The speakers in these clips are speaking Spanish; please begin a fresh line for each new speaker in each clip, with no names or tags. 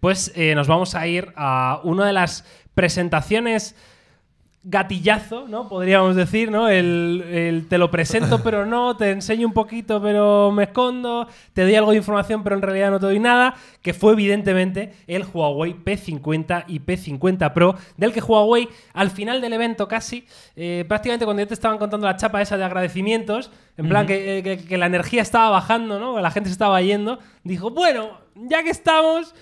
pues eh, nos vamos a ir a una de las presentaciones gatillazo, ¿no? Podríamos decir, ¿no? El, te lo presento pero no, te enseño un poquito pero me escondo, te doy algo de información pero en realidad no te doy nada, que fue evidentemente el Huawei P50 y P50 Pro, del que Huawei al final del evento casi, eh, prácticamente cuando ya te estaban contando la chapa esa de agradecimientos, en plan que, que la energía estaba bajando, ¿no? La gente se estaba yendo, dijo, bueno, ya que estamos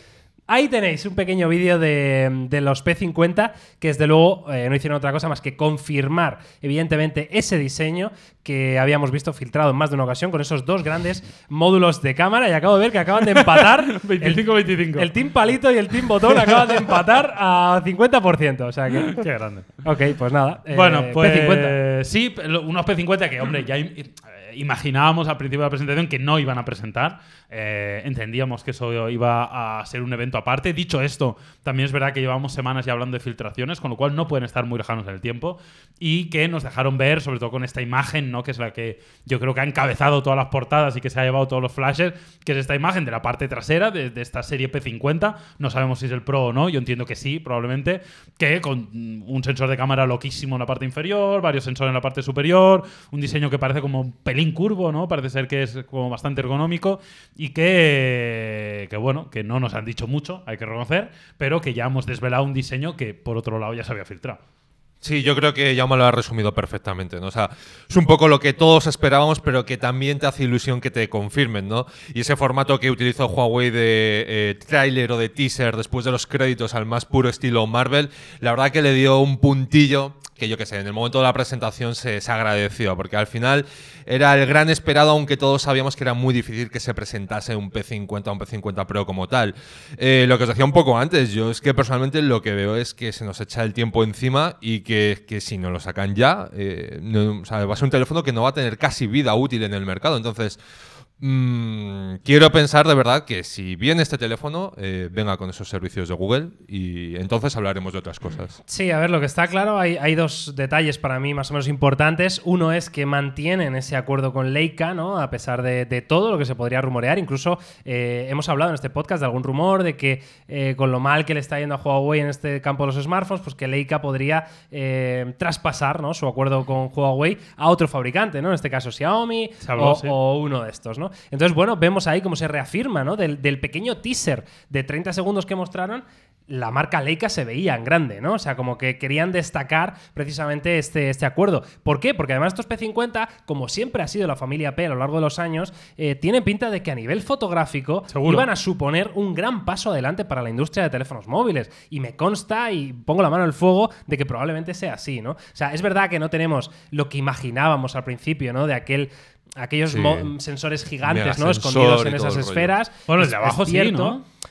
Ahí tenéis un pequeño vídeo de, los P50 que desde luego eh, no hicieron otra cosa más que confirmar evidentemente ese diseño que habíamos visto filtrado en más de una ocasión con esos dos grandes módulos de cámara y acabo de ver que acaban de empatar 25-25. El, team palito y el team botón acaban de empatar a 50%, o sea que... Qué grande. Ok, pues nada. Eh, bueno, pues sí,
unos P50 que, hombre, ya... Hay, imaginábamos al principio de la presentación que no iban a presentar. Eh, entendíamos que eso iba a ser un evento aparte. Dicho esto, también es verdad que llevamos semanas ya hablando de filtraciones, con lo cual no pueden estar muy lejanos en el tiempo. Y que nos dejaron ver, sobre todo con esta imagen, ¿no? que es la que yo creo que ha encabezado todas las portadas y que se ha llevado todos los flashes, que es esta imagen de la parte trasera de, esta serie P50. No sabemos si es el Pro o no, yo entiendo que sí, probablemente. Que con mm, un sensor de cámara loquísimo en la parte inferior, varios sensores en la parte superior, un diseño que parece como un incurvo, curvo, ¿no? Parece ser que es como bastante ergonómico y que, que, bueno, que no nos han dicho mucho, hay que reconocer, pero que ya hemos desvelado un
diseño que por otro lado ya se había filtrado. Sí, yo creo que ya me lo ha resumido perfectamente, O sea, es un poco lo que todos esperábamos, pero que también te hace ilusión que te confirmen, ¿no? Y ese formato que utilizó Huawei de eh, tráiler o de teaser después de los créditos al más puro estilo Marvel, la verdad que le dio un puntillo que yo que sé, en el momento de la presentación se, agradeció, porque al final era el gran esperado, aunque todos sabíamos que era muy difícil que se presentase un P50 un P50 Pro como tal. Eh, lo que os decía un poco antes, yo es que personalmente lo que veo es que se nos echa el tiempo encima y que, que si no lo sacan ya, eh, va a ser un teléfono que no va a tener casi vida útil en el mercado. Entonces, Mm, quiero pensar de verdad que si viene este teléfono, eh, venga con esos servicios de Google y entonces hablaremos de otras cosas.
Sí, a ver, lo que está claro, hay, dos detalles para mí más o menos importantes. Uno es que mantienen ese acuerdo con Leica, ¿no? A pesar de, todo lo que se podría rumorear. Incluso eh, hemos hablado en este podcast de algún rumor de que eh, con lo mal que le está yendo a Huawei en este campo de los smartphones, pues que Leica podría traspasar ¿no? su acuerdo con Huawei a otro fabricante, ¿no? En este caso Xiaomi o uno de estos, ¿no? Entonces, bueno, vemos ahí cómo se reafirma, ¿no? Del, pequeño teaser de 30 segundos que mostraron, la marca Leica se veía en grande, ¿no? O sea, como que querían destacar precisamente este, este acuerdo. ¿Por qué? Porque además estos P50, como siempre ha sido la familia P a lo largo de los años, eh, tienen pinta de que a nivel fotográfico iban a suponer un gran paso adelante para la industria de teléfonos móviles. Y me consta, y pongo la mano al fuego, de que probablemente sea así, ¿no? O sea, es verdad que no tenemos lo que imaginábamos al principio, ¿no? De aquel aquellos sensores gigantes, ¿no? Escondidos en esas esferas. Bueno, el abajo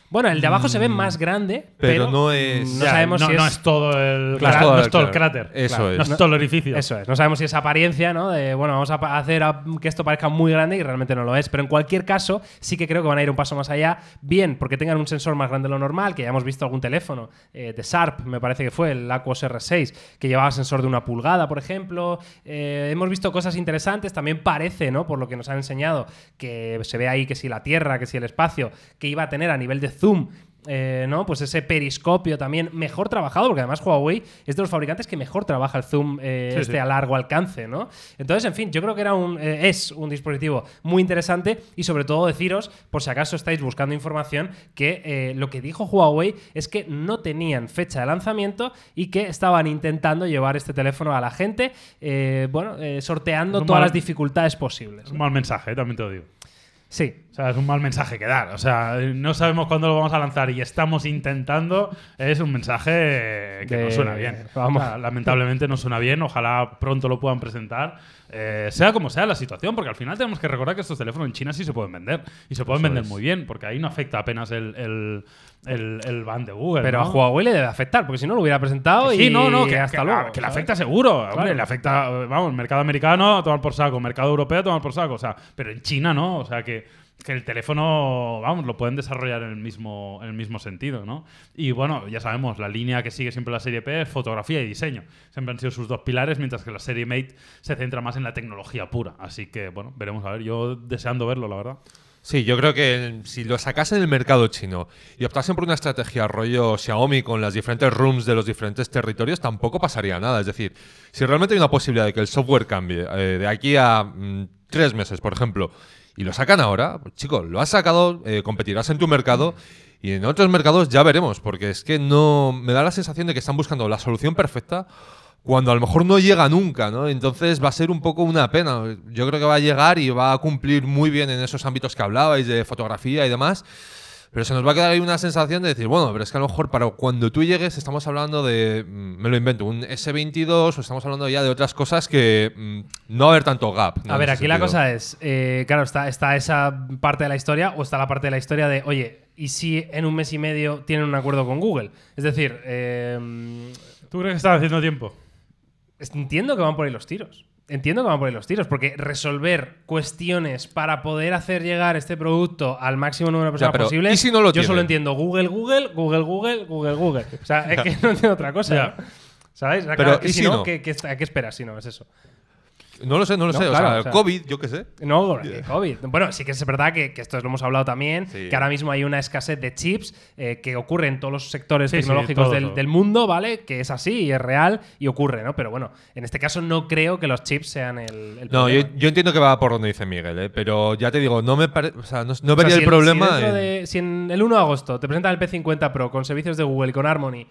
bueno, el de abajo se ve mm. más grande, pero, no es. No sabemos si todo el, el cráter. Eso es. No es todo el orificio. Eso es. No sabemos si esa apariencia, ¿no? De, bueno, vamos a hacer que esto parezca muy grande y realmente no lo es. Pero en cualquier caso, sí que creo que van a ir un paso más allá. Bien, porque tengan un sensor más grande de lo normal, que ya hemos visto algún teléfono eh, de Sharp, me parece que fue, el Aquos R6, que llevaba sensor de una pulgada, por ejemplo. Eh, hemos visto cosas interesantes. También parece, ¿no? Por lo que nos han enseñado, que se ve ahí que si la Tierra, que si el espacio, que iba a tener a nivel de Zoom, eh, ¿no? Pues ese periscopio también mejor trabajado, porque además Huawei es de los fabricantes que mejor trabaja el zoom eh, este a largo alcance, ¿no? Entonces, en fin, yo creo que era un, eh, es un dispositivo muy interesante y sobre todo deciros, por si acaso estáis buscando información, que lo que dijo Huawei es que no tenían fecha de lanzamiento y que estaban intentando llevar este teléfono a la gente, bueno, sorteando todas las dificultades posibles. Un mal mensaje, también te lo digo. Sí, o sea, es un mal mensaje
que dar. O sea, no sabemos cuándo lo vamos a lanzar y estamos intentando. Es un mensaje que no suena bien. lamentablemente no suena bien. Ojalá pronto lo puedan presentar. Eh, sea como sea la situación, porque al final tenemos que recordar que estos teléfonos en China sí se pueden vender. Y se pueden vender muy bien, porque ahí no afecta apenas el, el, el, ban de Google. Pero a Huawei le debe afectar, porque si no lo hubiera presentado y no, no, que, hasta luego. Que le afecta seguro. le afecta, vamos, mercado americano a tomar por saco, mercado europeo a tomar por saco. O sea, pero en China no. O sea, que que, el teléfono, vamos, lo pueden desarrollar en el, mismo, en el mismo sentido, ¿no? Y bueno, ya sabemos, la línea que sigue siempre la serie P es fotografía y diseño. Siempre han sido sus dos pilares, mientras que la serie Mate se centra más en la tecnología pura.
Así que, bueno, veremos a ver. Yo deseando verlo, la verdad. Sí, yo creo que si lo sacasen del mercado chino y optasen por una estrategia rollo Xiaomi con las diferentes rooms de los diferentes territorios, tampoco pasaría nada. Es decir, si realmente hay una posibilidad de que el software cambie eh, de aquí a mm, tres meses, por ejemplo, y lo sacan ahora, chicos, lo has sacado, eh, competirás en tu mercado y en otros mercados ya veremos, porque es que no me da la sensación de que están buscando la solución perfecta cuando a lo mejor no llega nunca, ¿no? Entonces va a ser un poco una pena. Yo creo que va a llegar y va a cumplir muy bien en esos ámbitos que hablabais de fotografía y demás pero se nos va a quedar ahí una sensación de decir, bueno, pero es que a lo mejor para cuando tú llegues estamos hablando de, mm, me lo invento, un S22 o estamos hablando ya de otras cosas que mm, no va a haber tanto gap. A ver, aquí la cosa
es, eh, claro, está, está esa parte de la historia o está la parte de la historia de, oye, ¿y si en un mes y medio tienen un acuerdo con Google? Es decir, eh, ¿tú crees que está haciendo tiempo? Entiendo que van por ahí los tiros entiendo cómo van a poner los tiros, porque resolver cuestiones para poder hacer llegar este producto al máximo número de personas posible. yo solo entiendo Google, Google, Google, Google, Google, Google. O sea, es que no entiendo otra cosa. sabéis ¿Sabes? Pero, si no? a qué esperas si no es eso? No lo sé, no lo sé. o, sea, COVID, yo qué sé. No, COVID. Bueno, sí que es verdad que, esto lo hemos hablado también, que ahora mismo hay una escasez de chips eh, que ocurre en todos los sectores tecnológicos del, mundo, ¿vale? Que es así y es real y ocurre, ¿no? Pero bueno, en este caso no creo que los chips sean
el, el no, yo, entiendo que va por donde dice Miguel, ¿eh? pero ya te digo, no me parece… o sea, no, el, problema.
Si, en... el 1 de agosto te presentan el P50 Pro con servicios de Google, con Harmony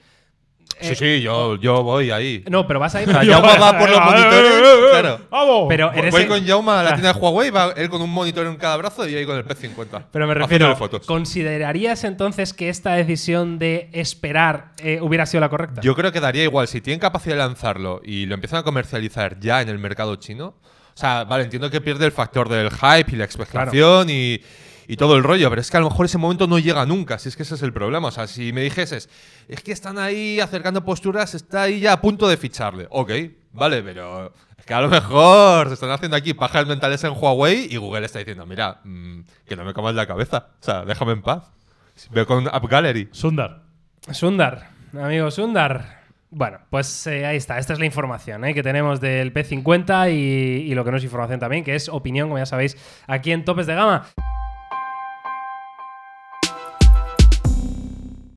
sí, eh, sí, yo, yo voy ahí. No, pero vas a ir. va por los monitores. Eh, eh, claro. ¡Vamos! Pero voy con Jauma a la ah. tienda de Huawei, va él con un monitor en cada brazo y ahí con el P50. Pero me refiero.
¿Considerarías entonces que esta decisión de esperar hubiera sido la correcta? Yo
creo que daría igual. Si tienen capacidad de lanzarlo y lo empiezan a comercializar ya en el mercado chino. O sea, vale, entiendo que pierde el factor del hype y la expectación y y todo el rollo, pero es que a lo mejor ese momento no llega nunca, si es que ese es el problema. O sea, si me dijeses, es que están ahí acercando posturas, está ahí ya a punto de ficharle. Ok, vale, pero es que a lo mejor se están haciendo aquí pajas mentales en Huawei y Google está diciendo, mira, mm, que no me comas la cabeza, o sea, déjame en paz. Veo con App Gallery. Sundar. Sundar,
amigo Sundar. Bueno, pues eh, ahí está. Esta es la información eh, que tenemos del P50 y, y lo que no es información también, que es opinión, como ya sabéis, aquí en Topes de Gama.